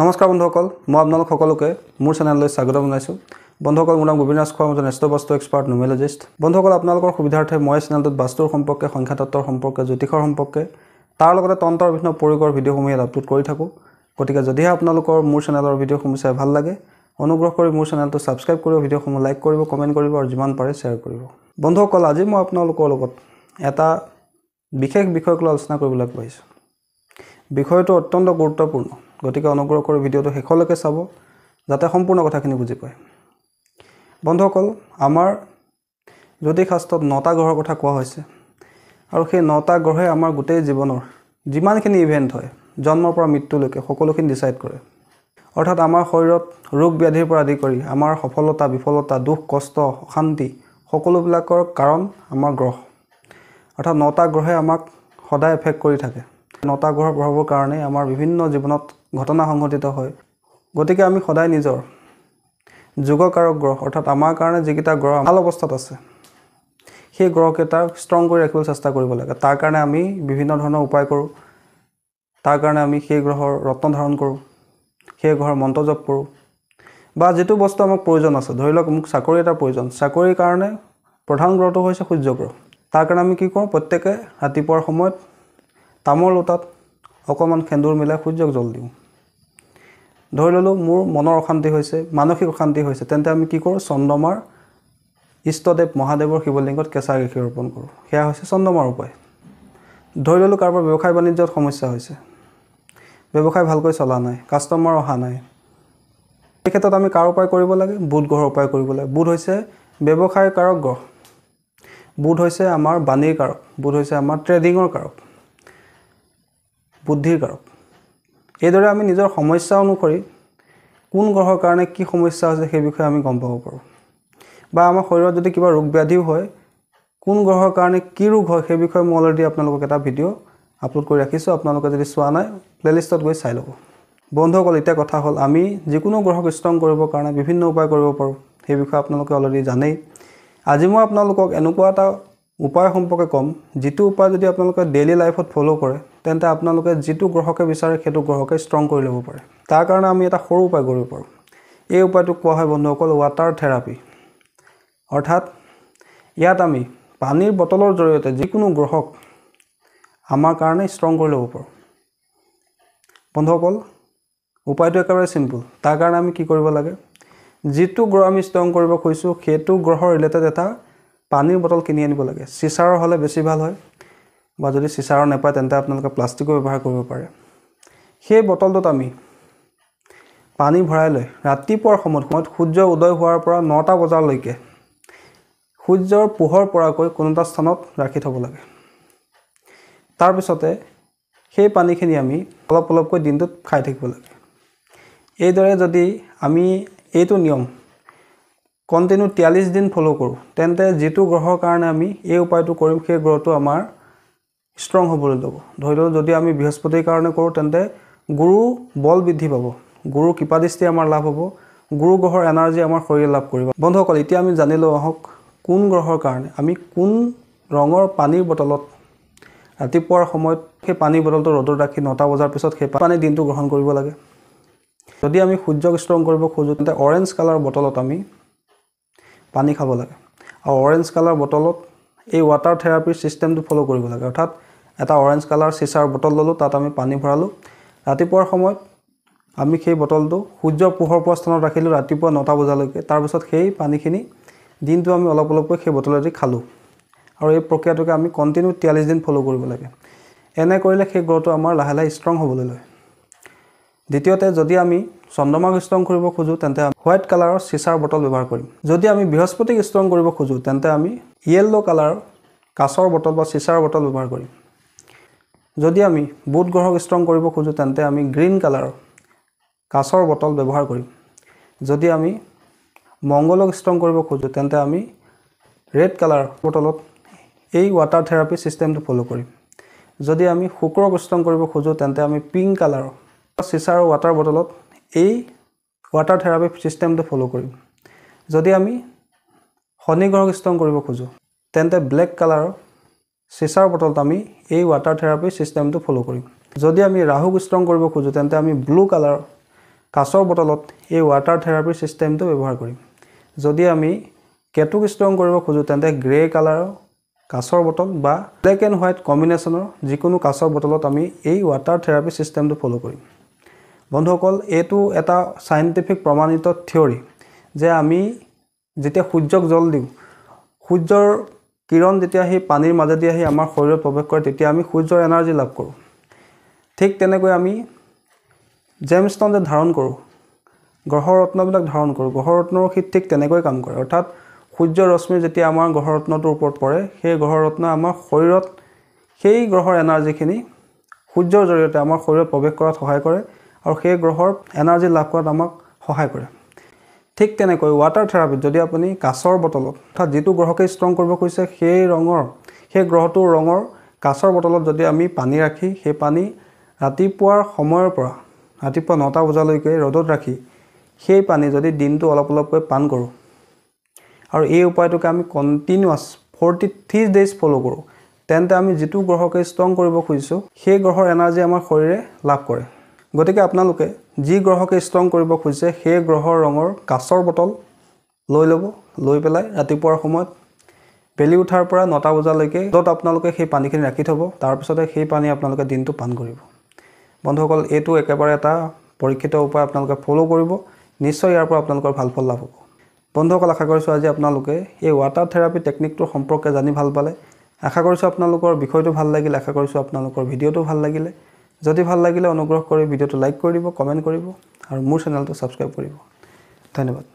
নমস্কাৰ বন্ধুসকল মই আপোনালোক সকলোকে মোৰ চেনেললৈ স্বাগতম জনাইছোঁ বন্ধুসকল মোৰ নাম গোবিন ৰাজখোৱা মই নেষ্ট বাস্তু এক্সপাৰ্ট নোমেলজিষ্ট বন্ধুসকল আপোনালোকৰ সুবিধাৰ্থে মই চেনেলটোত বাস্তুৰ সম্পৰ্কে সংখ্যাতত্বৰ সম্পৰ্কে জ্যোতিষৰ সম্পৰ্কে তাৰ লগতে তন্ত্ৰৰ বিভিন্ন প্ৰয়োগৰ ভিডিঅ'সমূহ ইয়াত আপলোড কৰি থাকোঁ গতিকে যদিহে আপোনালোকৰ মোৰ চেনেলৰ ভিডিঅ'সমূহ চাই ভাল লাগে অনুগ্ৰহ কৰি মোৰ চেনেলটো ছাবস্ক্ৰাইব কৰিব ভিডিঅ'সমূহ লাইক কৰিব কমেণ্ট কৰিব আৰু যিমান পাৰে শ্বেয়াৰ কৰিব বন্ধুসকল আজি মই আপোনালোকৰ লগত এটা বিশেষ বিষয়ক লৈ আলোচনা কৰিবলৈ আগবাঢ়িছোঁ বিষয়টো অত্যন্ত গুৰুত্বপূৰ্ণ গতিকে অনুগ্ৰহ কৰি ভিডিঅ'টো শেষলৈকে চাব যাতে সম্পূৰ্ণ কথাখিনি বুজি পায় বন্ধুসকল আমাৰ জ্যোতিষ শাস্ত্ৰত নটা গ্ৰহৰ কথা কোৱা হৈছে আৰু সেই নটা গ্ৰহে আমাৰ গোটেই জীৱনৰ যিমানখিনি ইভেণ্ট হয় জন্মৰ পৰা মৃত্যুলৈকে সকলোখিনি ডিচাইড কৰে অৰ্থাৎ আমাৰ শৰীৰত ৰোগ ব্যাধিৰ পৰা আদি কৰি আমাৰ সফলতা বিফলতা দুখ কষ্ট অশান্তি সকলোবিলাকৰ কাৰণ আমাৰ গ্ৰহ অৰ্থাৎ নটা গ্ৰহে আমাক সদায় এফেক্ট কৰি থাকে নটা গ্ৰহৰ প্ৰভাৱৰ কাৰণেই আমাৰ বিভিন্ন জীৱনত ঘটনা সংঘটিত হয় গতিকে আমি সদায় নিজৰ যোগকাৰক গ্ৰহ অৰ্থাৎ আমাৰ কাৰণে যিকেইটা গ্ৰহ ভাল অৱস্থাত আছে সেই গ্ৰহকেইটা ষ্ট্ৰং কৰি ৰাখিবলৈ চেষ্টা কৰিব লাগে তাৰ কাৰণে আমি বিভিন্ন ধৰণৰ উপায় কৰোঁ তাৰ কাৰণে আমি সেই গ্ৰহৰ ৰত্ন ধাৰণ কৰোঁ সেই গ্ৰহৰ মন্ত্ৰ জপ কৰোঁ বা যিটো বস্তু আমাক প্ৰয়োজন আছে ধৰি লওক মোক চাকৰি এটা প্ৰয়োজন চাকৰিৰ কাৰণে প্ৰধান গ্ৰহটো হৈছে সূৰ্য গ্ৰহ তাৰ কাৰণে আমি কি কৰোঁ প্ৰত্যেকে ৰাতিপুৱাৰ সময়ত তামৰ লোটাত অকণমান সেন্দুৰ মিলাই সূৰ্যক জল দিওঁ ধৰি ল'লোঁ মোৰ মনৰ অশান্তি হৈছে মানসিক অশান্তি হৈছে তেন্তে আমি কি কৰোঁ চন্দ্ৰমাৰ ইষ্টদেৱ মহাদেৱৰ শিৱলিংগত কেঁচা গাখীৰ ৰোপণ কৰোঁ সেয়া হৈছে চন্দ্ৰমাৰ উপায় ধৰি ল'লোঁ কাৰোবাৰ ব্যৱসায় বাণিজ্যত সমস্যা হৈছে ব্যৱসায় ভালকৈ চলা নাই কাষ্টমাৰ অহা নাই এই ক্ষেত্ৰত আমি কাৰ উপায় কৰিব লাগে বুধ গ্ৰহৰ উপায় কৰিব লাগে বুধ হৈছে ব্যৱসায় কাৰক গ্ৰহ বুধ হৈছে আমাৰ বাণীৰ কাৰক বুধ হৈছে আমাৰ ট্ৰেডিঙৰ কাৰক বুদ্ধিৰ কাৰক সেইদৰে আমি নিজৰ সমস্যা অনুসৰি কোন গ্ৰহৰ কাৰণে কি সমস্যা আছে সেই বিষয়ে আমি গম পাব পাৰোঁ বা আমাৰ শৰীৰত যদি কিবা ৰোগ ব্যাধিও হয় কোন গ্ৰহৰ কাৰণে কি ৰোগ হয় সেই বিষয়ে মই অলৰেডি আপোনালোকক এটা ভিডিঅ' আপলোড কৰি ৰাখিছোঁ আপোনালোকে যদি চোৱা নাই প্লে'লিষ্টত গৈ চাই ল'ব বন্ধুসকল এতিয়া কথা হ'ল আমি যিকোনো গ্ৰহক ষ্ট্ৰং কৰিবৰ কাৰণে বিভিন্ন উপায় কৰিব পাৰোঁ সেই বিষয়ে আপোনালোকে অলৰেডি জানেই আজি মই আপোনালোকক এনেকুৱা এটা উপায় সম্পৰ্কে ক'ম যিটো উপায় যদি আপোনালোকে ডেইলি লাইফত ফ'ল' কৰে তেন্তে আপোনালোকে যিটো গ্ৰহকে বিচাৰে সেইটো গ্ৰহকে ষ্ট্ৰং কৰি ল'ব পাৰে তাৰ কাৰণে আমি এটা সৰু উপায় কৰিব পাৰোঁ এই উপায়টোক কোৱা হয় বন্ধুসকল ৱাটাৰ থেৰাপি অৰ্থাৎ ইয়াত আমি পানীৰ বটলৰ জৰিয়তে যিকোনো গ্ৰহক আমাৰ কাৰণে ষ্ট্ৰং কৰি ল'ব পাৰোঁ বন্ধুসকল উপায়টো একেবাৰে চিম্পুল তাৰ কাৰণে আমি কি কৰিব লাগে যিটো গ্ৰহ আমি ষ্ট্ৰং কৰিব খুজিছোঁ সেইটো গ্ৰহৰ ৰিলেটেড এটা পানীৰ বটল কিনি আনিব লাগে চিচাৰৰ হ'লে বেছি ভাল হয় বা যদি চিচাৰ নাপায় তেন্তে আপোনালোকে প্লাষ্টিকো ব্যৱহাৰ কৰিব পাৰে সেই বটলটোত আমি পানী ভৰাই লৈ ৰাতিপুৱাৰ সময়ত সময়ত সূৰ্য উদয় হোৱাৰ পৰা নটা বজালৈকে সূৰ্যৰ পোহৰ পৰাকৈ কোনো এটা স্থানত ৰাখি থ'ব লাগে তাৰপিছতে সেই পানীখিনি আমি অলপ অলপকৈ দিনটোত খাই থাকিব লাগে এইদৰে যদি আমি এইটো নিয়ম কণ্টিনিউ তিয়াল্লিছ দিন ফ'ল' কৰোঁ তেন্তে যিটো গ্ৰহৰ কাৰণে আমি এই উপায়টো কৰিম সেই গ্ৰহটো আমাৰ ষ্ট্ৰং হ'বলৈ ল'ব ধৰি লওক যদি আমি বৃহস্পতিৰ কাৰণে কৰোঁ তেন্তে গুৰু বল বৃদ্ধি পাব গুৰু কৃপাদৃষ্টি আমাৰ লাভ হ'ব গুৰু গ্ৰহৰ এনাৰ্জি আমাৰ শৰীৰে লাভ কৰিব বন্ধুসকল এতিয়া আমি জানি লওঁ আহক কোন গ্ৰহৰ কাৰণে আমি কোন ৰঙৰ পানীৰ বটলত ৰাতিপুৱাৰ সময়ত সেই পানীৰ বটলটো ৰ'দত ৰাখি নটা বজাৰ পিছত সেই পানী দিনটো গ্ৰহণ কৰিব লাগে যদি আমি সূৰ্যক ষ্ট্ৰং কৰিব খোজোঁ তেন্তে অৰেঞ্জ কালাৰ বটলত আমি পানী খাব লাগে আৰু অৰেঞ্জ কালাৰ বটলত এই ৱাটাৰ থেৰাপিৰ চিষ্টেমটো ফ'ল' কৰিব লাগে অৰ্থাৎ এটা অৰেঞ্জ কালাৰ চিচাৰ বটল ল'লোঁ তাত আমি পানী ভৰালোঁ ৰাতিপুৱাৰ সময়ত আমি সেই বটলটো সূৰ্য পোহৰ পোৱা স্থানত ৰাখিলোঁ ৰাতিপুৱা নটা বজালৈকে তাৰপিছত সেই পানীখিনি দিনটো আমি অলপ অলপকৈ সেই বটলেদি খালোঁ আৰু এই প্ৰক্ৰিয়াটোকে আমি কণ্টিনিউ তিয়াল্লিছ দিন ফ'ল' কৰিব লাগে এনে কৰিলে সেই গ্ৰহটো আমাৰ লাহে লাহে ষ্ট্ৰং হ'বলৈ লয় দ্বিতীয়তে যদি আমি চন্দ্ৰমাক ষ্ট্ৰং কৰিব খোজোঁ তেন্তে হোৱাইট কালাৰৰ চিচাৰ বটল ব্যৱহাৰ কৰিম যদি আমি বৃহস্পতিক ষ্ট্ৰং কৰিব খোজোঁ তেন্তে আমি য়েল্ল' কালাৰ কাঁচৰ বটল বা চিচাৰ বটল ব্যৱহাৰ কৰিম যদি আমি বুট গ্ৰহক ষ্ট্ৰং কৰিব খোজোঁ তেন্তে আমি গ্ৰীণ কালাৰ কাঁচৰ বটল ব্যৱহাৰ কৰিম যদি আমি মংগলক ষ্ট্ৰং কৰিব খোজোঁ তেন্তে আমি ৰেড কালাৰ বটলত এই ৱাটাৰ থেৰাপি ছিষ্টেমটো ফ'ল' কৰিম যদি আমি শুক্ৰক ষ্ট্ৰং কৰিব খোজোঁ তেন্তে আমি পিংক কালাৰ চিচাৰ ৱাটাৰ বটলত এই ৱাটাৰ থেৰাপি ছিষ্টেমটো ফ'ল' কৰিম যদি আমি শনি গ্ৰহক স্তং কৰিব খোজোঁ তেন্তে ব্লেক কালাৰৰ চিচাৰ বটলত আমি এই ৱাটাৰ থেৰাপি ছিষ্টেমটো ফ'ল' কৰিম যদি আমি ৰাহুক স্তং কৰিব খোজোঁ তেন্তে আমি ব্লু কালাৰৰ কাছৰ বটলত এই ৱাটাৰ থেৰাপী ছিষ্টেমটো ব্যৱহাৰ কৰিম যদি আমি কেটুক ষ্ট্ৰং কৰিব খোজোঁ তেন্তে গ্ৰে কালাৰৰ কাছৰ বটল বা ব্লেক এণ্ড হোৱাইট কম্বিনেশ্যনৰ যিকোনো কাছৰ বটলত আমি এই ৱাটাৰ থেৰাপি ছিষ্টেমটো ফ'ল' কৰিম বন্ধুসকল এইটো এটা চাইণ্টিফিক প্ৰমাণিত থিয়ৰী যে আমি যেতিয়া সূৰ্যক জল দিওঁ সূৰ্যৰ কিৰণ যেতিয়া সেই পানীৰ মাজেদি আহি আমাৰ শৰীৰত প্ৰৱেশ কৰে তেতিয়া আমি সূৰ্যৰ এনাৰ্জি লাভ কৰোঁ ঠিক তেনেকৈ আমি জেমষ্টন যে ধাৰণ কৰোঁ ৰত্নবিলাক ধাৰণ কৰোঁ গ্ৰহৰত্নৰ সি ঠিক তেনেকৈ কাম কৰে অৰ্থাৎ সূৰ্যৰ ৰশ্মি যেতিয়া আমাৰ গ্ৰহৰত্নটোৰ ওপৰত পৰে সেই গ্ৰহৰত্ন আমাৰ শৰীৰত সেই গ্ৰহৰ এনাৰ্জিখিনি সূৰ্যৰ জৰিয়তে আমাৰ শৰীৰত প্ৰৱেশ কৰাত সহায় কৰে আৰু সেই গ্ৰহৰ এনাৰ্জি লাভ কৰাত আমাক সহায় কৰে ঠিক তেনেকৈ ৱাটাৰ থেৰাপিত যদি আপুনি কাঁচৰ বটলত অৰ্থাৎ যিটো গ্ৰহকে ষ্ট্ৰং কৰিব খুজিছে সেই ৰঙৰ সেই গ্ৰহটোৰ ৰঙৰ কাঁচৰ বটলত যদি আমি পানী ৰাখি সেই পানী ৰাতিপুৱাৰ সময়ৰ পৰা ৰাতিপুৱা নটা বজালৈকে ৰ'দত ৰাখি সেই পানী যদি দিনটো অলপ অলপকৈ পান কৰোঁ আৰু এই উপায়টোকে আমি continuous forty three days follow' কৰোঁ তেন্তে আমি যিটো গ্ৰহকে ষ্ট্ৰং কৰিব খুজিছোঁ সেই গ্ৰহৰ এনাৰ্জি আমাৰ শৰীৰে লাভ কৰে গতিকে আপোনালোকে যি গ্ৰহকে ষ্ট্ৰং কৰিব খুজিছে সেই গ্ৰহৰ ৰঙৰ কাঁচৰ বটল লৈ ল'ব লৈ পেলাই ৰাতিপুৱাৰ সময়ত বেলি উঠাৰ পৰা নটা বজালৈকে য'ত আপোনালোকে সেই পানীখিনি ৰাখি থ'ব তাৰপিছতে সেই পানী আপোনালোকে দিনটো পান কৰিব বন্ধুসকল এইটো একেবাৰে এটা পৰীক্ষিত উপায় আপোনালোকে ফ'ল' কৰিব নিশ্চয় ইয়াৰ পৰা আপোনালোকৰ ভাল ফল লাভ হ'ব বন্ধুসকল আশা কৰিছোঁ আজি আপোনালোকে এই ৱাটাৰ থেৰাপি টেকনিকটোৰ সম্পৰ্কে জানি ভাল পালে আশা কৰিছোঁ আপোনালোকৰ বিষয়টো ভাল লাগিলে আশা কৰিছোঁ আপোনালোকৰ ভিডিঅ'টো ভাল লাগিলে যদি ভাল লাগিলে অনুগ্ৰহ কৰি ভিডিঅ'টো লাইক কৰিব কমেণ্ট কৰিব আৰু মোৰ চেনেলটো ছাবস্ক্ৰাইব কৰিব ধন্যবাদ